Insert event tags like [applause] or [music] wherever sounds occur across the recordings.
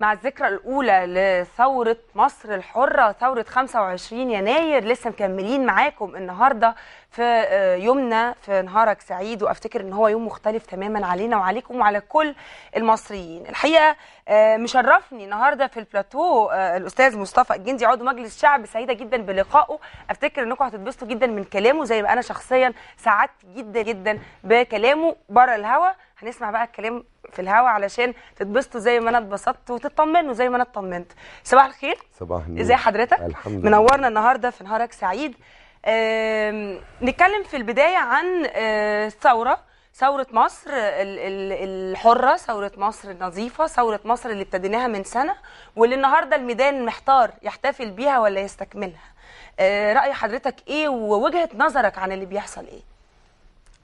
مع الذكرى الأولى لثورة مصر الحرة ثورة 25 يناير لسه مكملين معاكم النهاردة في آه، يومنا في نهارك سعيد وأفتكر أنه هو يوم مختلف تماما علينا وعليكم وعلى كل المصريين الحقيقة آه، مشرفني النهارده في البلاتو آه، الاستاذ مصطفى الجندي عضو مجلس شعب سعيده جدا بلقائه افتكر انكم هتتبسطوا جدا من كلامه زي ما انا شخصيا سعدت جدا جدا بكلامه بره الهوا هنسمع بقى الكلام في الهوا علشان تتبسطوا زي ما انا اتبسطت وتطمنوا زي ما انا اطمنت صباح الخير صباح النور ازي حضرتك الحمد لله منورنا النهارده في نهارك سعيد نتكلم في البدايه عن آه، الثوره ثورة مصر الحرة ثورة مصر النظيفة ثورة مصر اللي ابتديناها من سنة واللي النهاردة الميدان محتار يحتفل بيها ولا يستكملها آه، رأي حضرتك ايه ووجهة نظرك عن اللي بيحصل ايه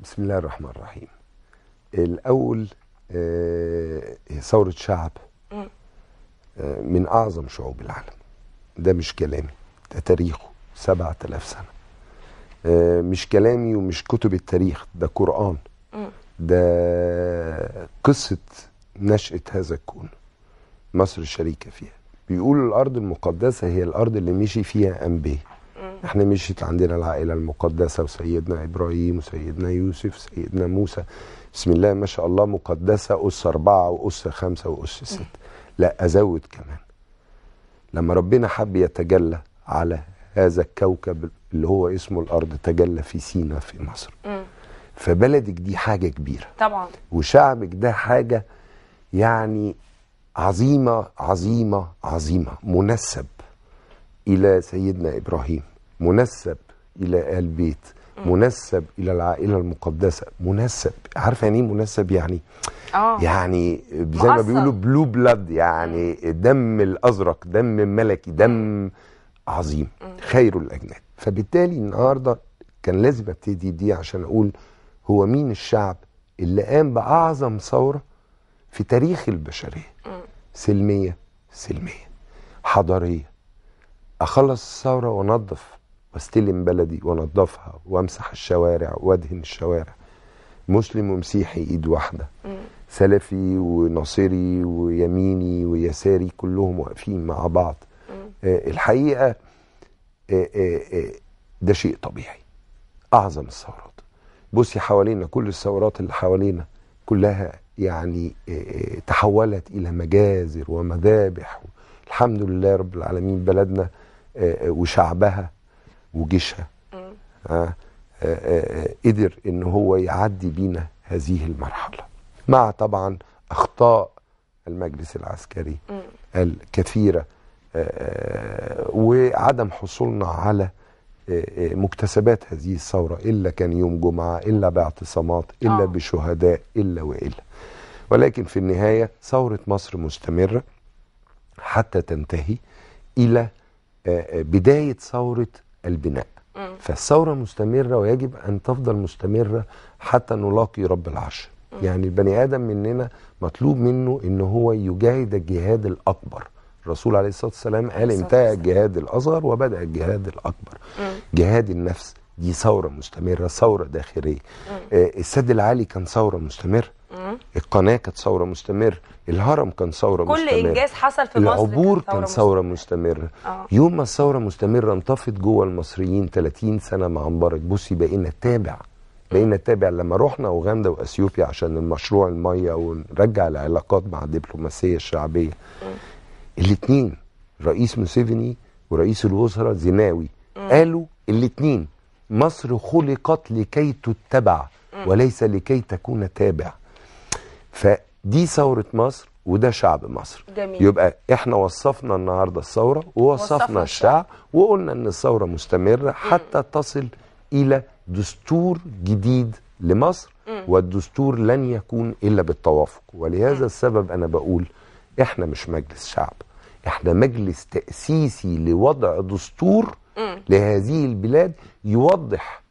بسم الله الرحمن الرحيم الأول آه، ثورة شعب آه، من أعظم شعوب العالم ده مش كلامي ده تاريخه 7000 سنة مش كلامي ومش كتب التاريخ ده قرآن ده قصة نشأة هذا الكون مصر شريكة فيها بيقولوا الأرض المقدسة هي الأرض اللي مشي فيها أنبي احنا مشيت عندنا العائلة المقدسة وسيدنا إبراهيم وسيدنا يوسف وسيدنا موسى بسم الله ما شاء الله مقدسة أس أربعة وأس خمسة وأس ست لا أزود كمان لما ربنا حب يتجلى على هذا الكوكب اللي هو اسمه الأرض تجلى في سينا في مصر فبلدك دي حاجه كبيره طبعا وشعبك ده حاجه يعني عظيمه عظيمه عظيمه منسب الى سيدنا ابراهيم منسب الى ال بيت منسب الى العائله المقدسه منسب عارفه يعني ايه منسب يعني آه. يعني زي ما بيقولوا بلو بلاد يعني دم الازرق دم ملكي دم عظيم خير الاجناد فبالتالي النهارده كان لازم ابتدي دي عشان اقول هو مين الشعب اللي قام بأعظم ثورة في تاريخ البشرية سلمية سلمية حضارية أخلص الثورة وأنظف واستلم بلدي وانظفها وامسح الشوارع وادهن الشوارع مسلم ومسيحي ايد واحده سلفي ونصيري ويميني ويساري كلهم واقفين مع بعض آه، الحقيقه آه، آه، ده شيء طبيعي اعظم الثورات بصي حوالينا كل الثورات اللي حوالينا كلها يعني آه، آه، تحولت الى مجازر ومذابح الحمد لله رب العالمين بلدنا آه، وشعبها وجيشها قدر ان هو يعدي بينا هذه المرحله مع طبعا اخطاء المجلس العسكري الكثيره وعدم حصولنا على مكتسبات هذه الثورة إلا كان يوم جمعة إلا باعتصامات إلا أوه. بشهداء إلا وإلا ولكن في النهاية ثورة مصر مستمرة حتى تنتهي إلى آه، بداية ثورة البناء فالثورة مستمرة ويجب أن تفضل مستمرة حتى نلاقي رب العرش يعني البني آدم مننا مطلوب منه إن هو يجاهد الجهاد الأكبر الرسول عليه الصلاه والسلام قال انتهى الجهاد الاصغر وبدا الجهاد الاكبر جهاد النفس دي ثوره مستمره ثوره داخليه آه السد العالي كان ثوره مستمره القناه كانت ثوره مستمره الهرم كان ثوره مستمره كل انجاز حصل في مصر العبور كان ثوره, مستمره, آه. يوم ما الثوره مستمره انطفت جوه المصريين 30 سنه مع مبارك بصي بقينا تابع بقينا تابع لما رحنا اوغندا واثيوبيا عشان المشروع الميه ونرجع العلاقات مع الدبلوماسيه الشعبيه مم. الاثنين رئيس موسيفني ورئيس الوزراء زيناوي قالوا الاثنين مصر خلقت لكي تتبع وليس لكي تكون تابع فدي ثورة مصر وده شعب مصر جميل. يبقى احنا وصفنا النهاردة الثورة ووصفنا الشعب وقلنا ان الثورة مستمرة حتى تصل الى دستور جديد لمصر والدستور لن يكون الا بالتوافق ولهذا السبب انا بقول احنا مش مجلس شعب احنا مجلس تأسيسي لوضع دستور لهذه البلاد يوضح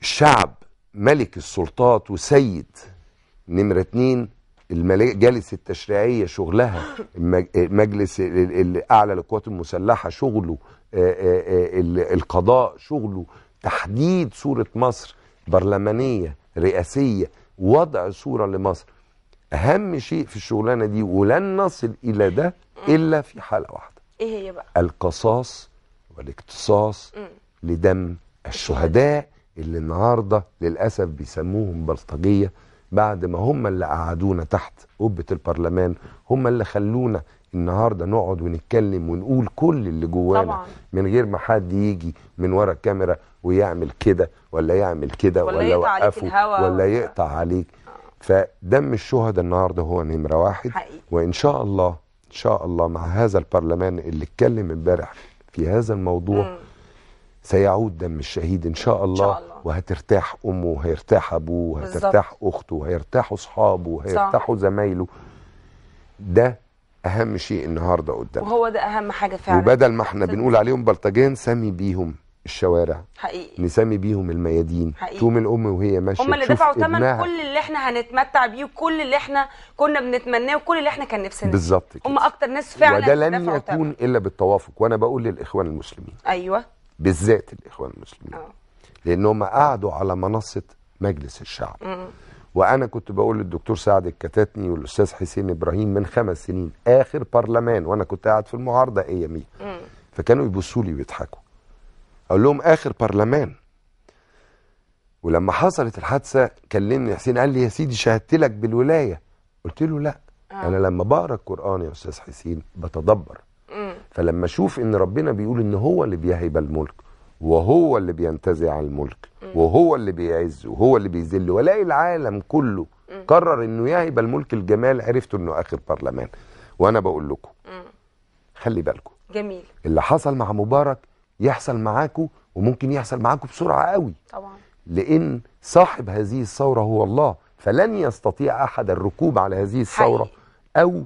الشعب ملك السلطات وسيد نمرة اتنين المجالس التشريعية شغلها مجلس الأعلى للقوات المسلحة شغله آه، آه، آه، القضاء شغله تحديد صورة مصر برلمانية رئاسية وضع صورة لمصر اهم شيء في الشغلانه دي ولن نصل الى ده الا في حاله واحده ايه هي بقى القصاص والاقتصاص لدم الشهداء اللي النهارده للاسف بيسموهم بلطجيه بعد ما هم اللي قعدونا تحت قبه البرلمان هم اللي خلونا النهارده نقعد ونتكلم ونقول كل اللي جوانا طبعا. من غير ما حد يجي من ورا الكاميرا ويعمل كده ولا يعمل كده ولا, ولا يقطع عليك الهوا ولا يقطع عليك فدم الشهداء النهارده هو نمره واحد حقيقي. وان شاء الله ان شاء الله مع هذا البرلمان اللي اتكلم امبارح في هذا الموضوع م. سيعود دم الشهيد ان شاء الله, إن شاء الله. وهترتاح امه وهيرتاح ابوه وهترتاح اخته وهيرتاحوا اصحابه وهيرتاحوا زمايله ده اهم شيء النهارده قدامنا وهو ده اهم حاجه فعلا وبدل ما احنا بنقول عليهم بلطجيه سمي بيهم الشوارع حقيقي نسمي بيهم الميادين حقيقي توم الام وهي ماشيه هم اللي دفعوا ثمن كل اللي احنا هنتمتع بيه وكل اللي احنا كنا بنتمناه وكل اللي احنا كان نفسنا بالظبط هم اكتر ناس فعلا وده لن يكون الا بالتوافق وانا بقول للاخوان المسلمين ايوه بالذات الاخوان المسلمين أوه. لان هم قعدوا على منصه مجلس الشعب م. وانا كنت بقول للدكتور سعد الكتاتني والاستاذ حسين ابراهيم من خمس سنين اخر برلمان وانا كنت قاعد في المعارضه ايامي فكانوا يبصوا لي ويضحكوا اقول لهم اخر برلمان ولما حصلت الحادثه كلمني حسين قال لي يا سيدي شهدت لك بالولايه قلت له لا آه. انا لما بقرا القران يا استاذ حسين بتدبر مم. فلما اشوف ان ربنا بيقول ان هو اللي بيهيب الملك وهو اللي بينتزع الملك مم. وهو اللي بيعز وهو اللي بيذل والاقي العالم كله مم. قرر انه يهيب الملك الجمال عرفت انه اخر برلمان وانا بقول لكم خلي بالكم جميل اللي حصل مع مبارك يحصل معاكم وممكن يحصل معاكم بسرعه قوي طبعا لان صاحب هذه الثوره هو الله فلن يستطيع احد الركوب على هذه الثوره حقيقي. او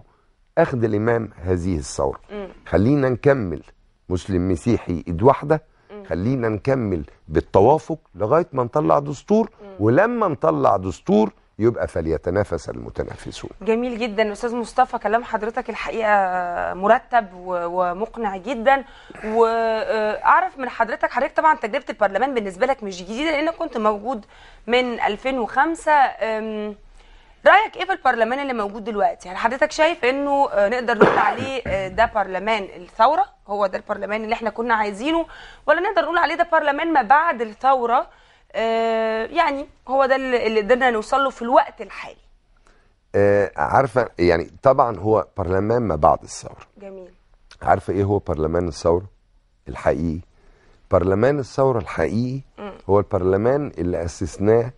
اخذ الامام هذه الثوره خلينا نكمل مسلم مسيحي ايد واحده خلينا نكمل بالتوافق لغايه ما نطلع دستور مم. ولما نطلع دستور يبقى فليتنافس المتنافسون جميل جدا استاذ مصطفى كلام حضرتك الحقيقه مرتب ومقنع جدا واعرف من حضرتك حضرتك طبعا تجربه البرلمان بالنسبه لك مش جديده لانك كنت موجود من 2005 رايك ايه في البرلمان اللي موجود دلوقتي هل حضرتك شايف انه نقدر نقول عليه آه، ده برلمان الثوره هو ده البرلمان اللي احنا كنا عايزينه ولا نقدر نقول عليه ده برلمان ما بعد الثوره آه، يعني هو ده اللي قدرنا نوصل له في الوقت الحالي آه، عارفه يعني طبعا هو برلمان ما بعد الثوره جميل عارفه ايه هو برلمان الثوره الحقيقي برلمان الثوره الحقيقي م. هو البرلمان اللي اسسناه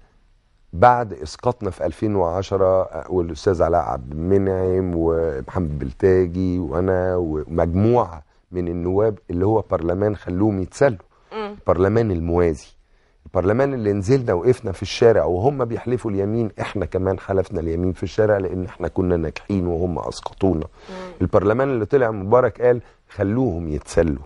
بعد اسقاطنا في 2010 آه، والاستاذ علاء عبد المنعم ومحمد بلتاجي وانا ومجموعه من النواب اللي هو برلمان خلوهم يتسلوا برلمان الموازي البرلمان اللي نزلنا وقفنا في الشارع وهم بيحلفوا اليمين احنا كمان حلفنا اليمين في الشارع لان احنا كنا ناجحين وهم اسقطونا البرلمان اللي طلع مبارك قال خلوهم يتسلوا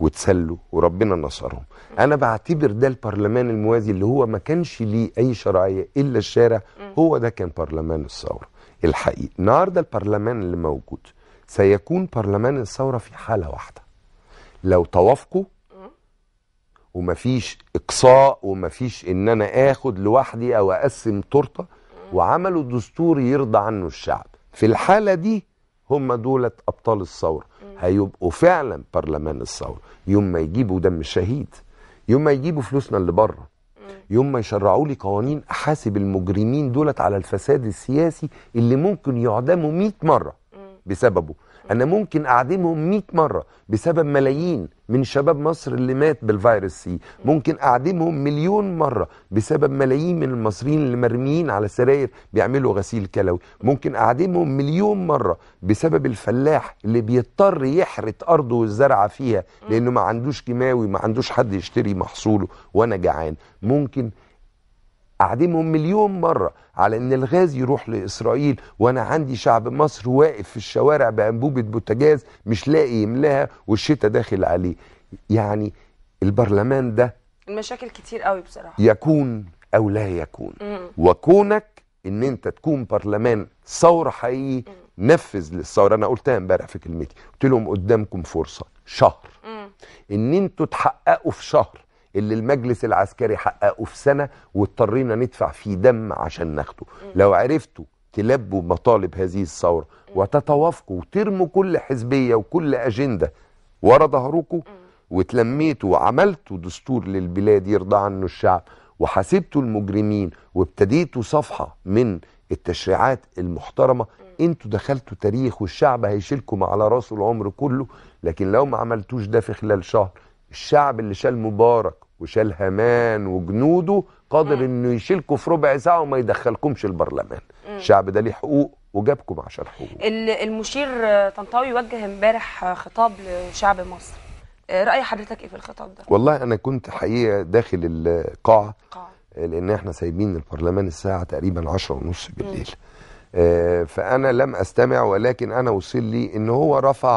وتسلوا وربنا نصرهم انا بعتبر ده البرلمان الموازي اللي هو ما كانش ليه اي شرعيه الا الشارع هو ده كان برلمان الثوره الحقيقي النهارده البرلمان اللي موجود سيكون برلمان الثوره في حاله واحده لو توافقوا ومفيش اقصاء ومفيش ان انا اخد لوحدي او اقسم تورته وعملوا دستور يرضى عنه الشعب في الحاله دي هم دولت ابطال الثوره هيبقوا فعلا برلمان الثوره يوم ما يجيبوا دم الشهيد يوم ما يجيبوا فلوسنا اللي بره يوم ما يشرعوا لي قوانين احاسب المجرمين دولت على الفساد السياسي اللي ممكن يعدموا 100 مره بسببه انا ممكن اعدمهم 100 مره بسبب ملايين من شباب مصر اللي مات بالفيروس سي ممكن اعدمهم مليون مره بسبب ملايين من المصريين اللي مرميين على سراير بيعملوا غسيل كلوي ممكن اعدمهم مليون مره بسبب الفلاح اللي بيضطر يحرث ارضه والزرعه فيها لانه ما عندوش كيماوي ما عندوش حد يشتري محصوله وانا جعان ممكن أعدمهم مليون مرة على أن الغاز يروح لإسرائيل وأنا عندي شعب مصر واقف في الشوارع بأنبوبة بوتاجاز مش لاقي يملاها والشتاء داخل عليه يعني البرلمان ده المشاكل كتير قوي بصراحة يكون أو لا يكون وكونك أن أنت تكون برلمان ثورة حقيقي نفذ للثورة أنا قلتها امبارح في كلمتي قلت لهم قدامكم فرصة شهر أن أنتوا تحققوا في شهر اللي المجلس العسكري حققه في سنه واضطرينا ندفع فيه دم عشان ناخده لو عرفتوا تلبوا مطالب هذه الثوره وتتوافقوا وترموا كل حزبيه وكل اجنده ورا ظهركم وتلميتوا وعملتوا دستور للبلاد يرضى عنه الشعب وحاسبتوا المجرمين وابتديتوا صفحه من التشريعات المحترمه انتوا دخلتوا تاريخ والشعب هيشيلكم على راسه العمر كله لكن لو ما عملتوش ده في خلال شهر الشعب اللي شال مبارك وشال همان وجنوده قادر مم. انه يشيلكم في ربع ساعه وما يدخلكمش البرلمان مم. الشعب ده ليه حقوق وجابكم عشان حقوق المشير طنطاوي وجه امبارح خطاب لشعب مصر آه، راي حضرتك ايه في الخطاب ده والله انا كنت حقيقه داخل القاعه قاعة. لان احنا سايبين البرلمان الساعه تقريبا عشرة ونص بالليل آه فانا لم استمع ولكن انا وصل لي ان هو رفع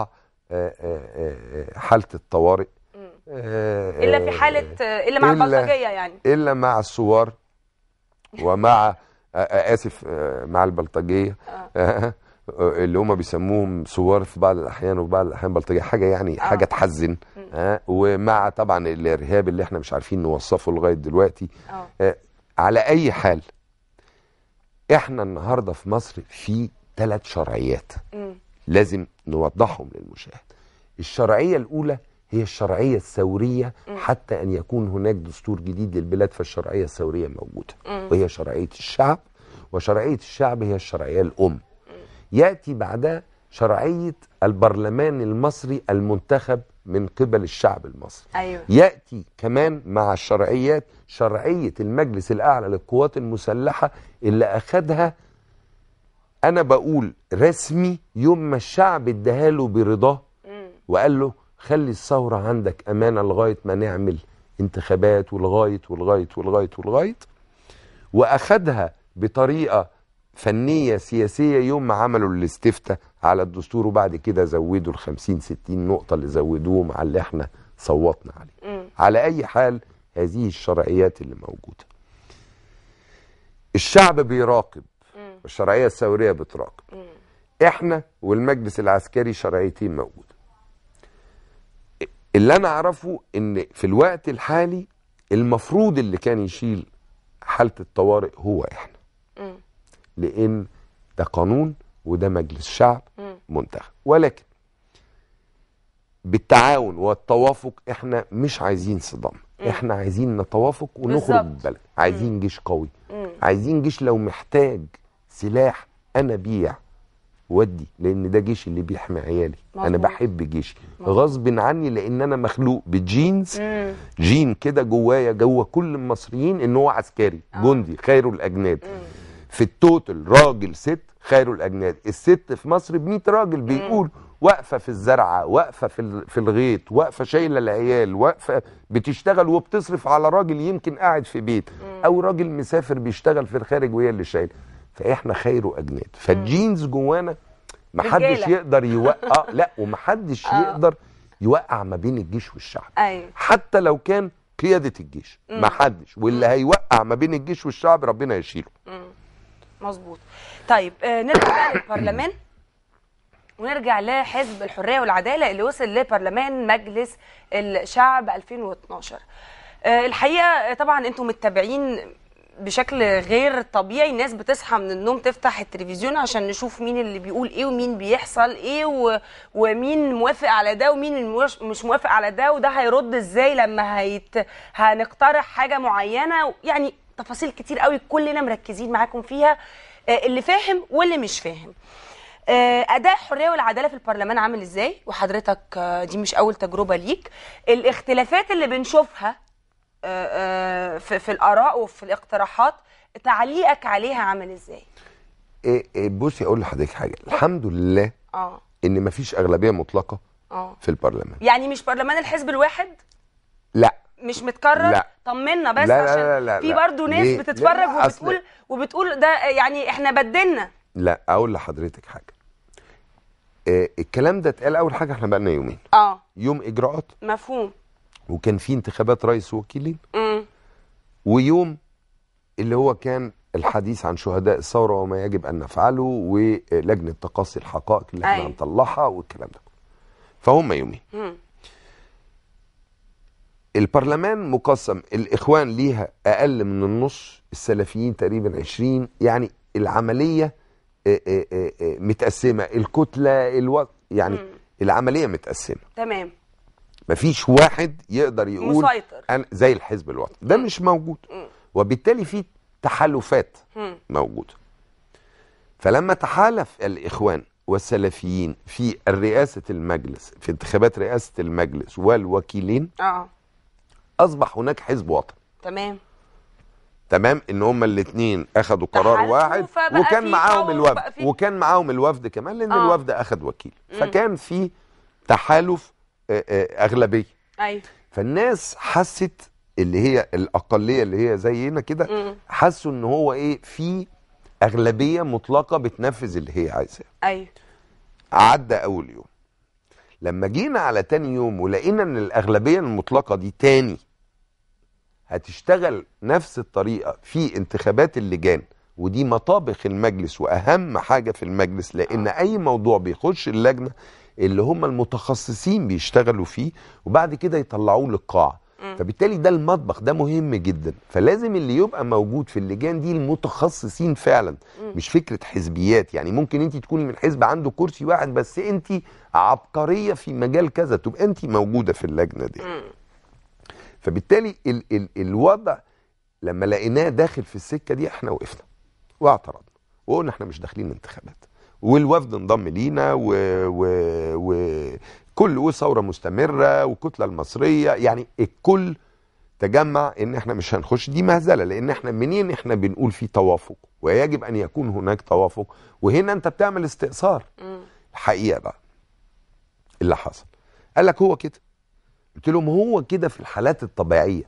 آه آه, آه،, آه، حاله الطوارئ آه، الا في حاله آه، الا مع البلطجيه يعني الا مع الثوار ومع آه، اسف مع البلطجيه اللي هم بيسموهم ثوار في بعض الاحيان وفي بعض الاحيان بلطجيه حاجه يعني حاجه تحزن ومع طبعا الارهاب اللي احنا مش عارفين نوصفه لغايه دلوقتي على اي حال احنا النهارده في مصر في ثلاث شرعيات لازم نوضحهم للمشاهد الشرعيه الاولى هي الشرعية الثورية حتى أن يكون هناك دستور جديد للبلاد فالشرعية الثورية موجودة وهي شرعية الشعب وشرعية الشعب هي الشرعية الأم يأتي بعدها شرعية البرلمان المصري المنتخب من قبل الشعب المصري أيوة. يأتي كمان مع الشرعيات شرعية المجلس الأعلى للقوات المسلحة اللي أخدها أنا بقول رسمي يوم ما الشعب اداها له برضاه وقال له خلي الثورة عندك أمانة لغاية ما نعمل انتخابات ولغاية ولغاية ولغاية ولغاية وأخدها بطريقة فنية سياسية يوم ما عملوا الاستفتاء على الدستور وبعد كده زودوا ال 50 60 نقطة اللي زودوهم على اللي احنا صوتنا عليه. على أي حال هذه الشرعيات اللي موجودة. الشعب بيراقب الشرعية الثورية بتراقب. احنا والمجلس العسكري شرعيتين موجودة. اللي انا اعرفه ان في الوقت الحالي المفروض اللي كان يشيل حاله الطوارئ هو احنا م. لان ده قانون وده مجلس شعب م. منتخب ولكن بالتعاون والتوافق احنا مش عايزين صدام احنا عايزين نتوافق ونخرج من البلد عايزين م. جيش قوي م. عايزين جيش لو محتاج سلاح انا بيع ودي لان ده جيشي اللي بيحمي عيالي مزبوط. انا بحب جيشي غصب عني لان انا مخلوق بجينز مم. جين كده جوايا جوا كل المصريين ان هو عسكري آه. جندي خير الاجناد مم. في التوتل راجل ست خير الاجناد الست في مصر ب 100 راجل بيقول واقفه في الزرعه واقفه في في الغيط واقفه شايله العيال واقفه بتشتغل وبتصرف على راجل يمكن قاعد في بيت او راجل مسافر بيشتغل في الخارج وهي اللي شايله فاحنا خير اجناد فالجينز جوانا محدش يقدر يوقع [laughs] لا ومحدش آه. يقدر يوقع ما بين الجيش والشعب أيوة. حتى لو كان قياده الجيش محدش واللي هيوقع ما بين الجيش والشعب ربنا يشيله مظبوط طيب آه نرجع بقى [coughs] للبرلمان ونرجع لحزب الحريه والعداله اللي وصل لبرلمان مجلس الشعب 2012 آه الحقيقه آه، طبعا انتم متابعين بشكل غير طبيعي الناس بتصحى من النوم تفتح التلفزيون عشان نشوف مين اللي بيقول ايه ومين بيحصل ايه ومين موافق على ده ومين مش موافق على ده وده هيرد ازاي لما هيت... هنقترح حاجه معينه يعني تفاصيل كتير قوي كلنا مركزين معاكم فيها آه، اللي فاهم واللي مش فاهم آه، اداء الحريه والعداله في البرلمان عامل ازاي وحضرتك آه، دي مش اول تجربه ليك الاختلافات اللي بنشوفها في في الاراء وفي الاقتراحات تعليقك عليها عامل ازاي إيه، إيه، بصي اقول لحضرتك حاجه الحمد لله اه ان مفيش اغلبيه مطلقه اه في البرلمان يعني مش برلمان الحزب الواحد لا مش متكرر لا طمنا بس لا عشان لا لا لا في برضه ناس ليه؟ بتتفرج وبتقول وبتقول ده يعني احنا بدلنا لا اقول لحضرتك حاجه إيه الكلام ده اتقال اول حاجه احنا بقى لنا يومين اه يوم اجراءات مفهوم وكان في انتخابات رئيس ووكيلين ويوم اللي هو كان الحديث عن شهداء الثوره وما يجب ان نفعله ولجنه تقاصي الحقائق اللي احنا هنطلعها والكلام ده فهم يومين البرلمان مقسم الاخوان ليها اقل من النص السلفيين تقريبا 20 يعني العمليه آه، آه، آه، متقسمه الكتله الو... يعني م. العمليه متقسمه تمام مفيش واحد يقدر يقول مسيطر أنا زي الحزب الوطني ده مش موجود وبالتالي في تحالفات موجوده فلما تحالف الاخوان والسلفيين في رئاسه المجلس في انتخابات رئاسه المجلس والوكيلين اه اصبح هناك حزب وطني تمام تمام ان هما الاثنين اخذوا قرار واحد وكان معاهم الوفد وكان معاهم الوفد كمان لان آه. الوفد اخذ وكيل فكان في تحالف آه، آه، اغلبيه ايوه فالناس حست اللي هي الاقليه اللي هي زينا كده حسوا ان هو ايه في اغلبيه مطلقه بتنفذ اللي هي عايزاه ايوه عدى اول يوم لما جينا على تاني يوم ولقينا ان الاغلبيه المطلقه دي تاني هتشتغل نفس الطريقه في انتخابات اللجان ودي مطابخ المجلس واهم حاجه في المجلس لان اي موضوع بيخش اللجنه اللي هم المتخصصين بيشتغلوا فيه وبعد كده يطلعوه للقاع فبالتالي ده المطبخ ده مهم جدا فلازم اللي يبقى موجود في اللجان دي المتخصصين فعلا مش فكره حزبيات يعني ممكن انت تكوني من حزب عنده كرسي واحد بس انت عبقريه في مجال كذا تبقى انت موجوده في اللجنه دي فبالتالي ال ال الوضع لما لقيناه داخل في السكه دي احنا وقفنا واعترضنا وقلنا احنا مش داخلين انتخابات والوفد انضم لينا و... و... و... كل وثوره مستمره والكتله المصريه يعني الكل تجمع ان احنا مش هنخش دي مهزله لان احنا منين احنا بنقول في توافق ويجب ان يكون هناك توافق وهنا انت بتعمل استئثار الحقيقه بقى اللي حصل قال لك هو كده قلت لهم هو كده في الحالات الطبيعيه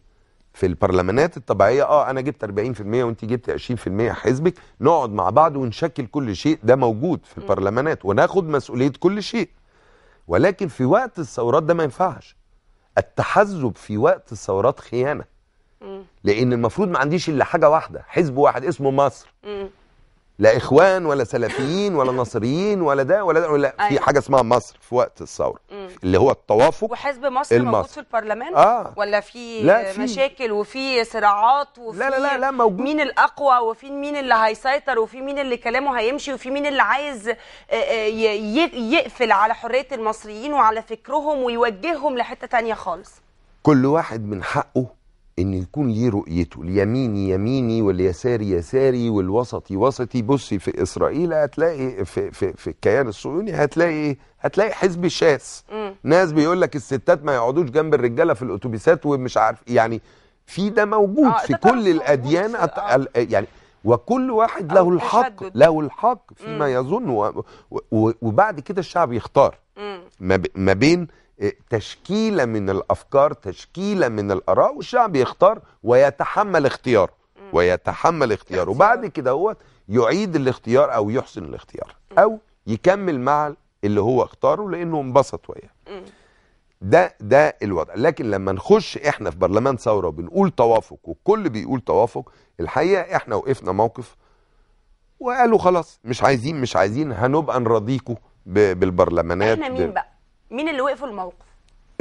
في البرلمانات الطبيعيه اه انا جبت 40% وانت جبت 20% حزبك نقعد مع بعض ونشكل كل شيء ده موجود في البرلمانات وناخد مسؤوليه كل شيء ولكن في وقت الثورات ده ما ينفعش التحزب في وقت الثورات خيانه لان المفروض ما عنديش الا حاجه واحده حزب واحد اسمه مصر لا اخوان ولا سلفيين ولا نصريين ولا ده ولا ده ولا في أيوة. حاجه اسمها مصر في وقت الثوره اللي هو التوافق وحزب مصر المصر. موجود في البرلمان آه. ولا في لا في. مشاكل وفي صراعات وفي لا لا لا, لا موجود. مين الاقوى وفي مين اللي هيسيطر وفي مين اللي كلامه هيمشي وفي مين اللي عايز آه، آه، يقفل على حريه المصريين وعلى فكرهم ويوجههم لحته تانية خالص كل واحد من حقه ان يكون ليه رؤيته اليميني يميني واليساري يساري والوسطي وسطي بصي في اسرائيل هتلاقي في, في, في الكيان الصهيوني هتلاقي إيه؟ هتلاقي حزب الشاس ناس بيقول لك الستات ما يقعدوش جنب الرجاله في الاتوبيسات ومش عارف يعني في ده موجود آه في كل الاديان أت... آه. يعني وكل واحد له الحق له الحق فيما يظن و... و... وبعد كده الشعب يختار ما, ب... ما بين تشكيله من الافكار تشكيله من الاراء والشعب يختار ويتحمل اختياره ويتحمل اختياره وبعد كده هو يعيد الاختيار او يحسن الاختيار او يكمل مع اللي هو اختاره لانه انبسط وياه ده ده الوضع لكن لما نخش احنا في برلمان ثوره وبنقول توافق والكل بيقول توافق الحقيقه احنا وقفنا موقف وقالوا خلاص مش عايزين مش عايزين هنبقى نراضيكم بالبرلمانات احنا مين بقى مين اللي وقفوا الموقف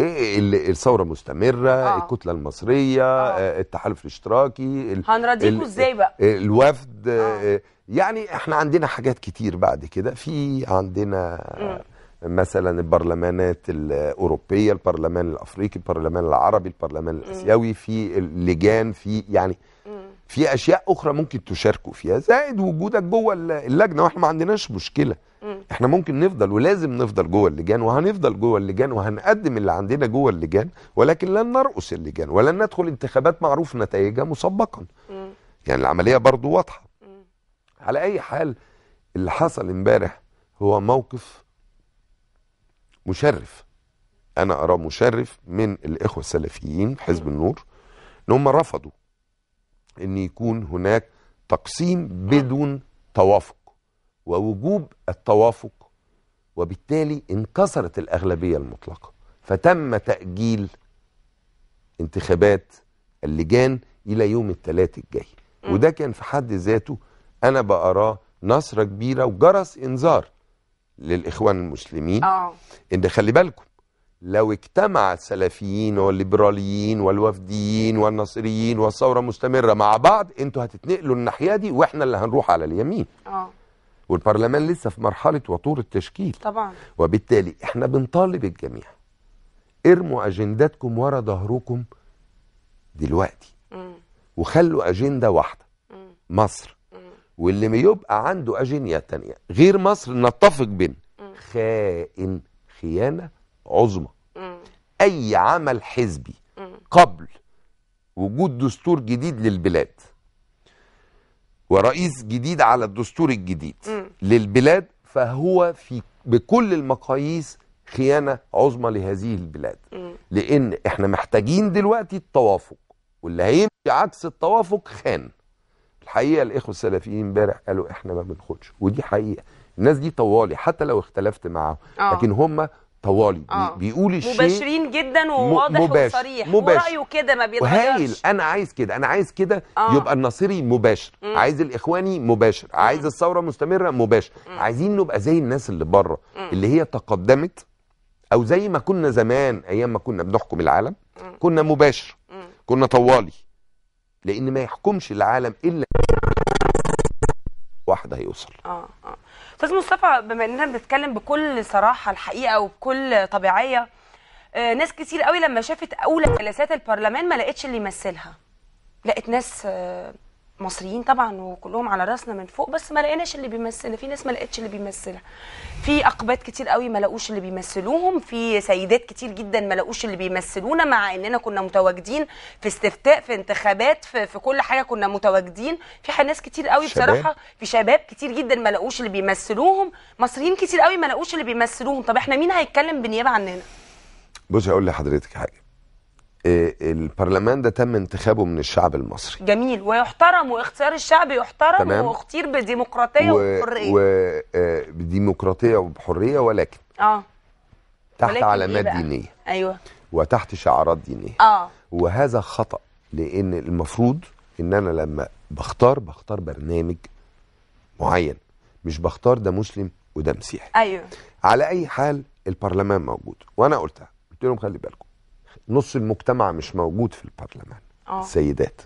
ايه الثوره مستمره آه. الكتله المصريه آه. آه، التحالف الاشتراكي هنراضيكوا ازاي بقى الوفد آه. آه. يعني احنا عندنا حاجات كتير بعد كده في عندنا م. مثلا البرلمانات الاوروبيه البرلمان الافريقي البرلمان العربي البرلمان الاسيوي في اللجان في يعني في اشياء اخرى ممكن تشاركوا فيها زائد وجودك جوه اللجنه واحنا ما عندناش مشكله احنا ممكن نفضل ولازم نفضل جوه اللجان وهنفضل جوه اللجان وهنقدم اللي عندنا جوه اللجان ولكن لن نرقص اللجان ولن ندخل انتخابات معروف نتائجها مسبقا يعني العمليه برضو واضحه على اي حال اللي حصل امبارح هو موقف مشرف انا اراه مشرف من الاخوه السلفيين حزب النور ان هم رفضوا ان يكون هناك تقسيم بدون توافق ووجوب التوافق وبالتالي انكسرت الأغلبية المطلقة فتم تأجيل انتخابات اللجان إلى يوم الثلاثة الجاي وده كان في حد ذاته أنا بقراه نصرة كبيرة وجرس إنذار للإخوان المسلمين أوه. إن خلي بالكم لو اجتمع السلفيين والليبراليين والوفديين والنصريين والثورة مستمرة مع بعض انتوا هتتنقلوا الناحية دي واحنا اللي هنروح على اليمين أوه. والبرلمان لسه في مرحله وطور التشكيل طبعا وبالتالي احنا بنطالب الجميع ارموا اجنداتكم ورا ظهركم دلوقتي مم. وخلوا اجنده واحده مم. مصر مم. واللي يبقى عنده اجنده تانية غير مصر نتفق بين خائن خيانه عظمى اي عمل حزبي قبل وجود دستور جديد للبلاد ورئيس جديد على الدستور الجديد م. للبلاد فهو في بكل المقاييس خيانة عظمى لهذه البلاد م. لأن احنا محتاجين دلوقتي التوافق واللي هيمشي عكس التوافق خان الحقيقة الإخوة السلفيين امبارح قالوا احنا ما بنخدش ودي حقيقة الناس دي طوالي حتى لو اختلفت معاهم آه. لكن هم طوالي آه. بيقول الشيء مباشرين جدا وواضح مباشر. وصريح مباشر. ورايه كده ما بيتغيرش وهايل انا عايز كده انا عايز كده آه. يبقى الناصري مباشر م. عايز الاخواني مباشر م. عايز الثوره مستمره مباشر م. عايزين نبقى زي الناس اللي بره اللي هي تقدمت او زي ما كنا زمان ايام ما كنا بنحكم العالم م. كنا مباشر م. كنا طوالي لان ما يحكمش العالم الا واحد هيوصل اه اه استاذ مصطفى بما اننا بنتكلم بكل صراحه الحقيقه وبكل طبيعيه آه، ناس كتير قوي لما شافت اولى جلسات البرلمان ما لقتش اللي يمثلها لقت ناس آه، مصريين طبعا وكلهم على راسنا من فوق بس ما لقيناش اللي بيمثلنا في ناس ما لقتش اللي بيمثلها في اقباط كتير قوي ما لقوش اللي بيمثلوهم في سيدات كتير جدا ما لقوش اللي بيمثلونا مع اننا كنا متواجدين في استفتاء في انتخابات في, في كل حاجه كنا متواجدين في ناس كتير قوي بصراحه في شباب كتير جدا ما لقوش اللي بيمثلوهم مصريين كتير قوي ما لقوش اللي بيمثلوهم طب احنا مين هيتكلم بالنيابه عننا بصي اقول لحضرتك حاجه البرلمان ده تم انتخابه من الشعب المصري جميل ويحترم واختيار الشعب يحترم واختير بديمقراطيه و... وبحريه وديمقراطيه آه، وبحريه ولكن اه تحت ولكن إيه علامات إيه دينيه ايوه وتحت شعارات دينيه اه وهذا خطا لان المفروض ان انا لما بختار بختار برنامج معين مش بختار ده مسلم وده مسيحي ايوه على اي حال البرلمان موجود وانا قلتها قلت لهم خلي بالكم نص المجتمع مش موجود في البرلمان أوه. السيدات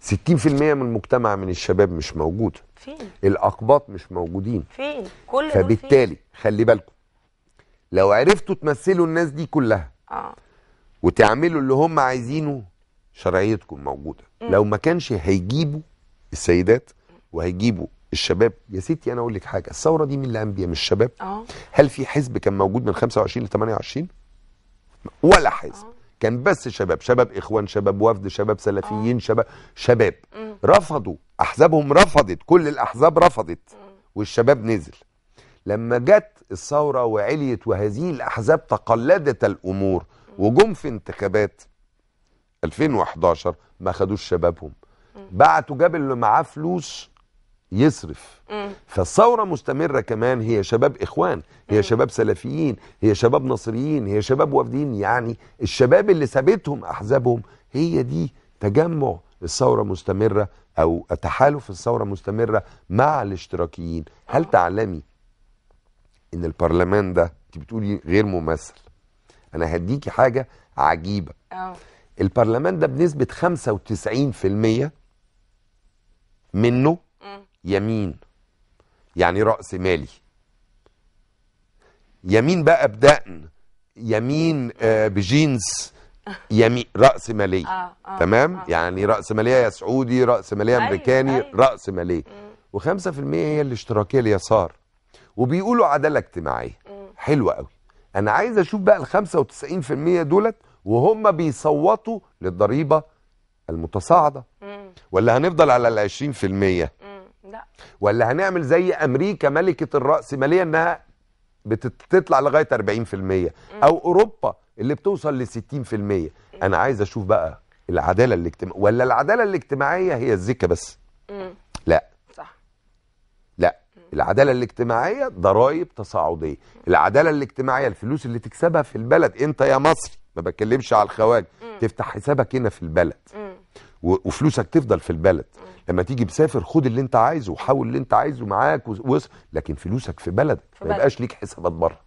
في 60% من المجتمع من الشباب مش موجود فين الاقباط مش موجودين فين كل فبالتالي خلي بالكم لو عرفتوا تمثلوا الناس دي كلها اه وتعملوا اللي هم عايزينه شرعيتكم موجوده م. لو ما كانش هيجيبوا السيدات وهيجيبوا الشباب يا ستي انا اقول لك حاجه الثوره دي من الانبياء مش الشباب اه هل في حزب كان موجود من 25 ل 28 ولا حزب آه. كان بس شباب شباب اخوان شباب وفد شباب سلفيين آه. شباب شباب رفضوا احزابهم رفضت كل الاحزاب رفضت والشباب نزل لما جت الثوره وعليت وهذه الاحزاب تقلدت الامور وجم في انتخابات 2011 ما خدوش شبابهم بعتوا جاب اللي معاه فلوس يصرف فالثوره مستمره كمان هي شباب اخوان هي مم. شباب سلفيين هي شباب نصريين هي شباب وفدين يعني الشباب اللي سابتهم احزابهم هي دي تجمع الثوره مستمره او تحالف الثوره مستمره مع الاشتراكيين هل تعلمي ان البرلمان ده انت بتقولي غير ممثل انا هديكي حاجه عجيبه أوه. البرلمان ده بنسبه 95% منه يمين يعني رأس مالي يمين بقى بدقن يمين آه، بجينز يمين رأس مالية آه آه تمام آه يعني رأس مالية يا سعودي رأس مالية أيوة، أمريكاني أيوة رأس مالية وخمسة في المية هي الاشتراكية اليسار وبيقولوا عدالة اجتماعية حلوة قوي أنا عايز أشوف بقى الخمسة وتسعين في المية دولت وهم بيصوتوا للضريبة المتصاعدة ولا هنفضل على العشرين في المية ولا هنعمل زي امريكا ملكه الراسماليه انها بتطلع لغايه 40% او اوروبا اللي بتوصل ل 60% انا عايز اشوف بقى العداله الاجتماعيه ولا العداله الاجتماعيه هي الزكه بس لا صح لا العداله الاجتماعيه ضرائب تصاعديه العداله الاجتماعيه الفلوس اللي تكسبها في البلد انت يا مصر ما بتكلمش على الخواج تفتح حسابك هنا في البلد وفلوسك تفضل في البلد لما تيجي مسافر خد اللي انت عايزه وحاول اللي انت عايزه معاك واصرف لكن فلوسك في بلدك ما يبقاش ليك حسابات بره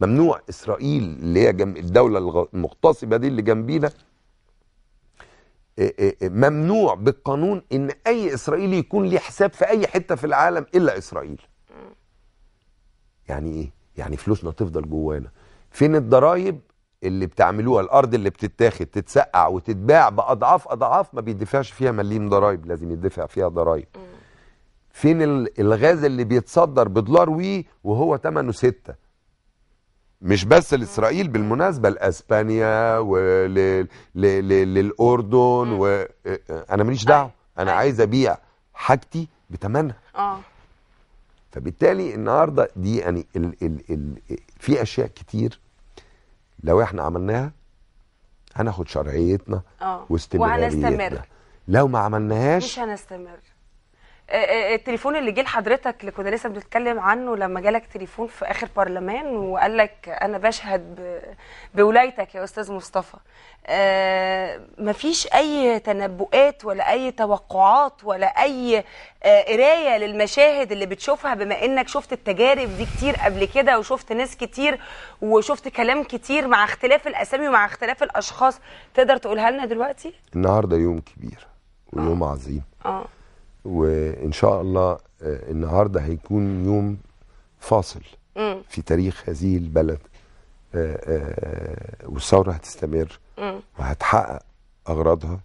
ممنوع اسرائيل اللي هي جم... الدوله المغتصبه دي اللي جنبينا ممنوع بالقانون ان اي اسرائيلي يكون ليه حساب في اي حته في العالم الا اسرائيل يعني ايه يعني فلوسنا تفضل جوانا فين الضرايب اللي بتعملوها الارض اللي بتتاخد تتسقع وتتباع باضعاف اضعاف ما بيدفعش فيها مليم ضرايب لازم يدفع فيها ضرايب فين الغاز اللي بيتصدر بدولار وي وهو ثمنه ستة مش بس لاسرائيل بالمناسبه لاسبانيا وللاردن و... انا ماليش دعوه انا عايز ابيع حاجتي بثمنها اه فبالتالي النهارده دي يعني ال ال ال في اشياء كتير لو احنا عملناها هناخد شرعيتنا آه، واستمراريتنا وهنستمر لو ما عملناهاش مش هنستمر آه، آه، آه، التليفون اللي جه لحضرتك اللي كنا لسه بنتكلم عنه لما جالك تليفون في اخر برلمان وقال لك انا بشهد بولايتك يا استاذ مصطفى مفيش اي تنبؤات ولا اي توقعات ولا اي قرايه للمشاهد اللي بتشوفها بما انك شفت التجارب دي كتير قبل كده وشفت ناس كتير وشفت كلام كتير مع اختلاف الاسامي ومع اختلاف الاشخاص تقدر تقولها لنا دلوقتي النهارده يوم كبير ويوم آه. عظيم اه وان شاء الله آه، النهارده هيكون يوم فاصل في تاريخ هذه البلد آه، آه، والثوره هتستمر وهتحقق اغراضها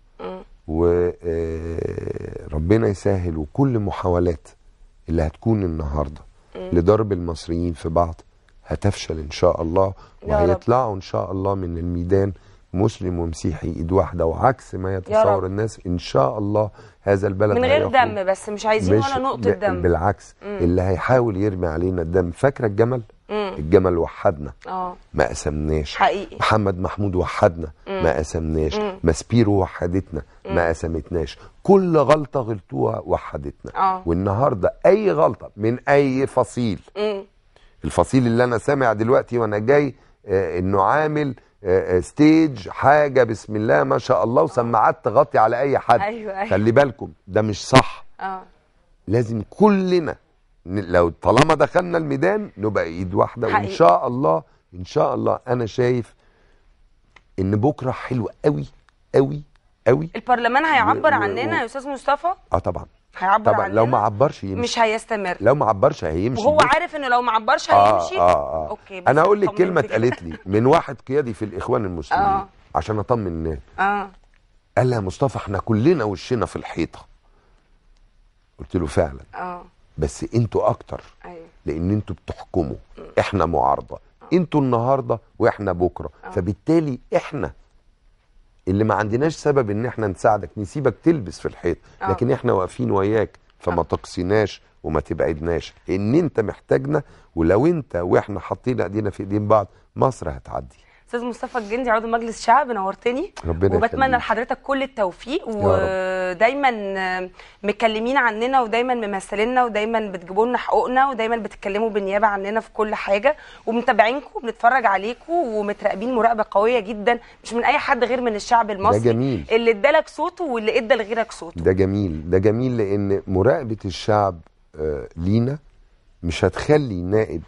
وربنا يسهل وكل محاولات اللي هتكون النهارده لضرب المصريين في بعض هتفشل ان شاء الله وهيطلعوا ان شاء الله من الميدان مسلم ومسيحي ايد واحده وعكس ما يتصور الناس ان شاء الله هذا البلد من غير دم بس مش عايزين مش ولا نقطه دم بالعكس مم. اللي هيحاول يرمي علينا الدم فاكره الجمل مم. الجمل وحدنا اه ما قسمناش حقيقي محمد محمود وحدنا مم. ما قسمناش ماسبيرو وحدتنا مم. ما قسمتناش كل غلطه غلطوها وحدتنا أوه. والنهارده اي غلطه من اي فصيل مم. الفصيل اللي انا سامع دلوقتي وانا جاي آه انه عامل ستيج آه، آه، حاجه بسم الله ما شاء الله وسماعات آه. تغطي على اي حد أيوة أيوة. خلي بالكم ده مش صح أوه. لازم كلنا لو طالما دخلنا الميدان نبقى ايد واحده حقيقة. وان شاء الله ان شاء الله انا شايف ان بكره حلو قوي قوي قوي البرلمان هيعبر و... عننا يا استاذ مصطفى اه طبعا هيعبر طبعا لو ما عبرش يمشي مش هيستمر لو ما عبرش هيمشي وهو عارف انه لو ما عبرش آه، هيمشي آه آه آه. اوكي انا اقول لك كلمه اتقالت لي من واحد قيادي في الاخوان المسلمين آه. عشان اطمن الناس اه قال لي يا مصطفى احنا كلنا وشنا في الحيطه قلت له فعلا اه بس انتوا اكتر ايوه لان انتوا بتحكموا احنا معارضه انتوا النهارده واحنا بكره آه. فبالتالي احنا اللي ما عندناش سبب ان احنا نساعدك نسيبك تلبس في الحيط آه. لكن احنا واقفين وياك فما آه. تقصيناش وما تبعدناش ان انت محتاجنا ولو انت واحنا حاطين ايدينا في ايدين بعض مصر هتعدي استاذ مصطفى الجندي عضو مجلس شعب نورتني ربنا وبتمنى لحضرتك كل التوفيق ودايما آه، مكلمين عننا ودايما ممثليننا ودايما بتجيبوا لنا حقوقنا ودايما بتتكلموا بالنيابه عننا في كل حاجه ومتابعينكم وبنتفرج عليكم ومتراقبين مراقبه قويه جدا مش من اي حد غير من الشعب المصري ده جميل اللي ادالك صوته واللي ادى لغيرك صوته ده جميل ده جميل لان مراقبه الشعب آه، لينا مش هتخلي نائب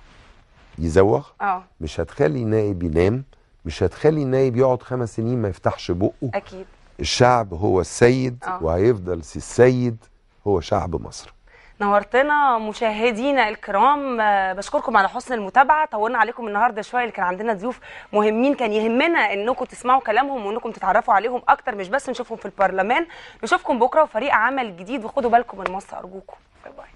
يزوغ أوه. مش هتخلي نائب ينام مش هتخلي النايب يقعد خمس سنين ما يفتحش بقه اكيد الشعب هو السيد أوه. وهيفضل السيد هو شعب مصر نورتنا مشاهدينا الكرام آه، بشكركم على حسن المتابعه طولنا عليكم النهارده شويه اللي كان عندنا ضيوف مهمين كان يهمنا انكم تسمعوا كلامهم وانكم تتعرفوا عليهم اكتر مش بس نشوفهم في البرلمان نشوفكم بكره وفريق عمل جديد وخدوا بالكم من مصر ارجوكم باي باي